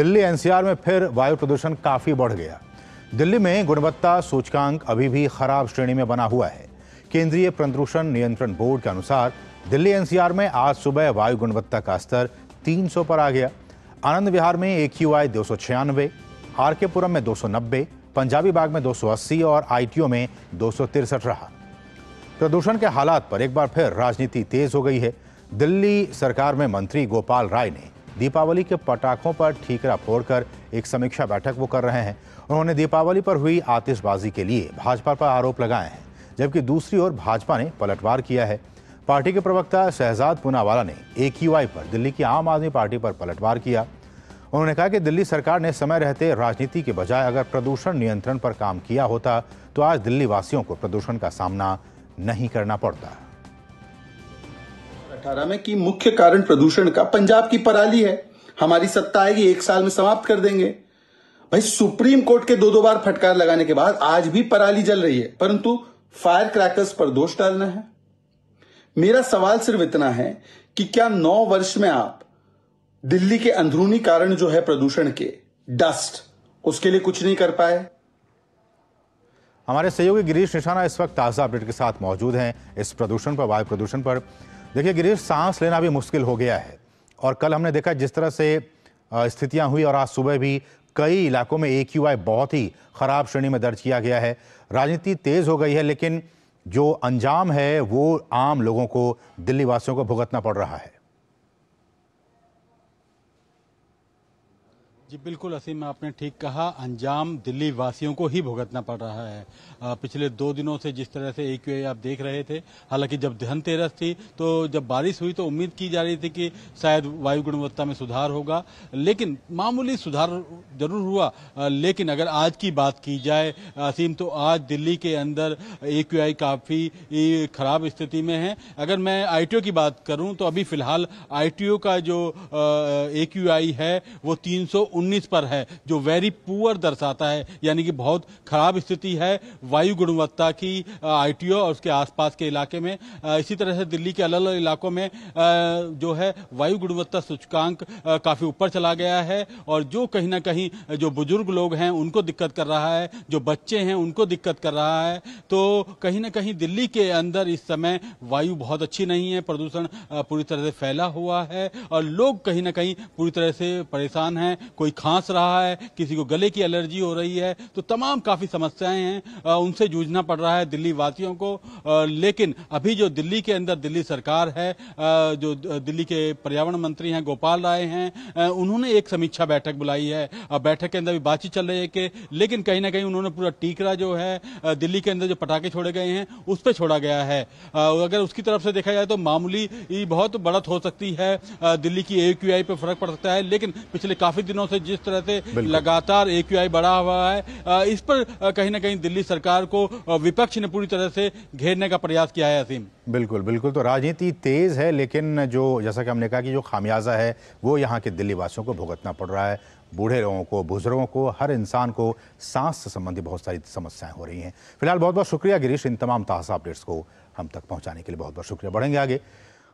Delhi NCR में फिर वायु प्रदूषण काफ़ी बढ़ गया दिल्ली में गुणवत्ता सूचकांक अभी भी खराब श्रेणी में बना हुआ है केंद्रीय प्रदूषण नियंत्रण बोर्ड के अनुसार दिल्ली एनसीआर में आज सुबह वायु गुणवत्ता का स्तर 300 पर आ गया आनंद विहार में ए क्यू आई दो सौ में दो पंजाबी बाग में 280 और आईटीओ में दो रहा प्रदूषण के हालात पर एक बार फिर राजनीति तेज हो गई है दिल्ली सरकार में मंत्री गोपाल राय ने दीपावली के पटाखों पर ठीकरा फोड़कर एक समीक्षा बैठक वो कर रहे हैं उन्होंने दीपावली पर हुई आतिशबाजी के लिए भाजपा पर आरोप लगाए हैं जबकि दूसरी ओर भाजपा ने पलटवार किया है पार्टी के प्रवक्ता शहजाद पुनावाला ने एक पर दिल्ली की आम आदमी पार्टी पर पलटवार किया उन्होंने कहा कि दिल्ली सरकार ने समय रहते राजनीति के बजाय अगर प्रदूषण नियंत्रण पर काम किया होता तो आज दिल्ली वासियों को प्रदूषण का सामना नहीं करना पड़ता 2018 में कि मुख्य कारण प्रदूषण का पंजाब की पराली है हमारी सत्ता आएगी एक साल में समाप्त कर देंगे भाई सुप्रीम कोर्ट के दो दो बार फटकार लगाने के बाद आज भी पराली जल रही है परंतु फायर क्रैकर्स पर दोष डालना है मेरा सवाल सिर्फ इतना है कि क्या नौ वर्ष में आप दिल्ली के अंदरूनी कारण जो है प्रदूषण के डस्ट उसके लिए कुछ नहीं कर पाए हमारे सहयोगी गिरीश निशाना इस वक्त ताज़ा अपडेट के साथ मौजूद हैं इस प्रदूषण पर वायु प्रदूषण पर देखिए गिरीश सांस लेना भी मुश्किल हो गया है और कल हमने देखा जिस तरह से स्थितियां हुई और आज सुबह भी कई इलाकों में ए क्यू आई बहुत ही ख़राब श्रेणी में दर्ज किया गया है राजनीति तेज़ हो गई है लेकिन जो अंजाम है वो आम लोगों को दिल्ली वासियों को भुगतना पड़ रहा है जी बिल्कुल असीम आपने ठीक कहा अंजाम दिल्ली वासियों को ही भुगतना पड़ रहा है आ, पिछले दो दिनों से जिस तरह से एक आप देख रहे थे हालांकि जब धनतेरस थी तो जब बारिश हुई तो उम्मीद की जा रही थी कि शायद वायु गुणवत्ता में सुधार होगा लेकिन मामूली सुधार जरूर हुआ आ, लेकिन अगर आज की बात की जाए असीम तो आज दिल्ली के अंदर ए काफ़ी खराब स्थिति में है अगर मैं आई की बात करूँ तो अभी फिलहाल आई का जो ए है वो तीन 19 पर है जो वेरी पुअर दर्शाता है यानी कि बहुत खराब स्थिति है वायु गुणवत्ता की आईटीओ और उसके आसपास के इलाके में इसी तरह से दिल्ली के अलग अलग इलाकों में जो है वायु गुणवत्ता सूचकांक काफी ऊपर चला गया है और जो कहीं ना कहीं जो बुजुर्ग लोग हैं उनको दिक्कत कर रहा है जो बच्चे हैं उनको दिक्कत कर रहा है तो कहीं ना कहीं दिल्ली के अंदर इस समय वायु बहुत अच्छी नहीं है प्रदूषण पूरी तरह से फैला हुआ है और लोग कहीं ना कहीं पूरी तरह से परेशान हैं कोई कोई खांस रहा है किसी को गले की एलर्जी हो रही है तो तमाम काफ़ी समस्याएं हैं उनसे जूझना पड़ रहा है दिल्ली वासियों को लेकिन अभी जो दिल्ली के अंदर दिल्ली सरकार है जो दिल्ली के पर्यावरण मंत्री हैं गोपाल राय हैं उन्होंने एक समीक्षा बैठक बुलाई है बैठक के अंदर भी बातचीत चल रही है कि लेकिन कहीं ना कहीं उन्होंने पूरा टीकरा जो है दिल्ली के अंदर जो पटाखे छोड़े गए हैं उस पर छोड़ा गया है अगर उसकी तरफ से देखा जाए तो मामूली बहुत बढ़त हो सकती है दिल्ली की ए पर फर्क पड़ सकता है लेकिन पिछले काफ़ी दिनों से जिस तरह से लगातार ए बढ़ा हुआ है इस पर कहीं ना कहीं दिल्ली सरकार को विपक्ष ने पूरी तरह से घेरने का प्रयास किया है असीम बिल्कुल बिल्कुल तो राजनीति तेज़ है लेकिन जो जैसा कि हमने कहा कि जो खामियाजा है वो यहाँ के दिल्ली वासियों को भुगतना पड़ रहा है बूढ़े लोगों को बुजुर्गों को हर इंसान को सांस से संबंधी बहुत सारी समस्याएं हो रही हैं फिलहाल बहुत बहुत शुक्रिया गिरीश इन तमाम ताज़ा अपडेट्स को हम तक पहुंचाने के लिए बहुत बहुत शुक्रिया बढ़ेंगे आगे